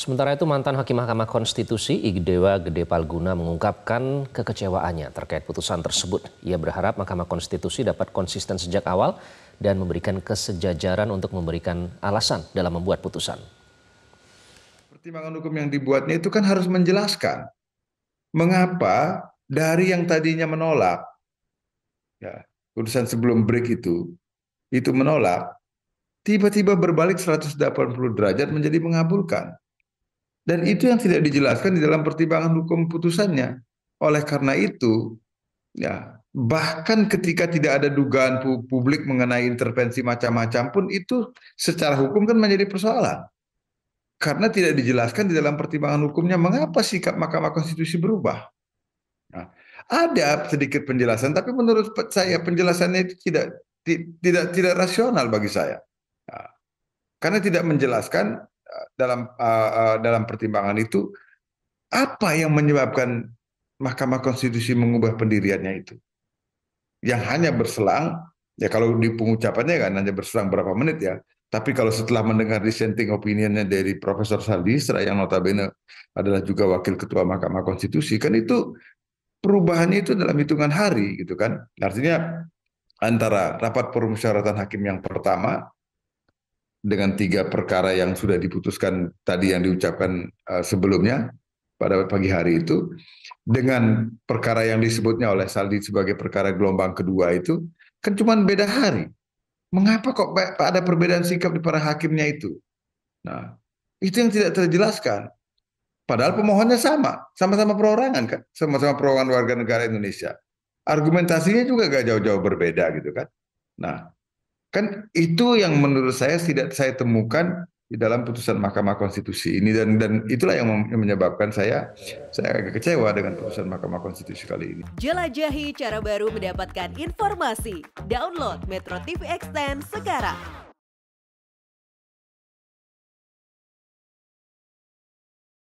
Sementara itu mantan Hakim Mahkamah Konstitusi Igdewa Gede Palguna mengungkapkan kekecewaannya terkait putusan tersebut. Ia berharap Mahkamah Konstitusi dapat konsisten sejak awal dan memberikan kesejajaran untuk memberikan alasan dalam membuat putusan. Pertimbangan hukum yang dibuatnya itu kan harus menjelaskan mengapa dari yang tadinya menolak ya, urusan sebelum break itu itu menolak tiba-tiba berbalik 180 derajat menjadi mengabulkan dan itu yang tidak dijelaskan di dalam pertimbangan hukum putusannya. Oleh karena itu, ya bahkan ketika tidak ada dugaan publik mengenai intervensi macam-macam pun itu secara hukum kan menjadi persoalan. Karena tidak dijelaskan di dalam pertimbangan hukumnya mengapa sikap Mahkamah Konstitusi berubah. Nah, ada sedikit penjelasan, tapi menurut saya penjelasannya itu tidak tidak tidak rasional bagi saya. Nah, karena tidak menjelaskan dalam uh, uh, dalam pertimbangan itu apa yang menyebabkan Mahkamah Konstitusi mengubah pendiriannya itu yang hanya berselang ya kalau di pengucapannya kan hanya berselang berapa menit ya tapi kalau setelah mendengar dissenting opinionnya dari Profesor Saldisra yang notabene adalah juga wakil ketua Mahkamah Konstitusi, kan itu perubahannya itu dalam hitungan hari gitu kan. Artinya antara rapat permusyawaratan hakim yang pertama dengan tiga perkara yang sudah diputuskan tadi yang diucapkan uh, sebelumnya pada pagi hari itu dengan perkara yang disebutnya oleh Saldi sebagai perkara gelombang kedua itu kan cuma beda hari. Mengapa kok ada perbedaan sikap di para hakimnya itu? Nah, itu yang tidak terjelaskan. Padahal pemohonnya sama, sama-sama perorangan kan, sama-sama perorangan warga negara Indonesia. Argumentasinya juga gak jauh-jauh berbeda gitu kan. Nah, Kan itu yang menurut saya tidak saya temukan di dalam putusan Mahkamah Konstitusi ini dan dan itulah yang menyebabkan saya saya agak kecewa dengan putusan Mahkamah Konstitusi kali ini. Jelajahi cara baru mendapatkan informasi. Download Metro TV Extend sekarang.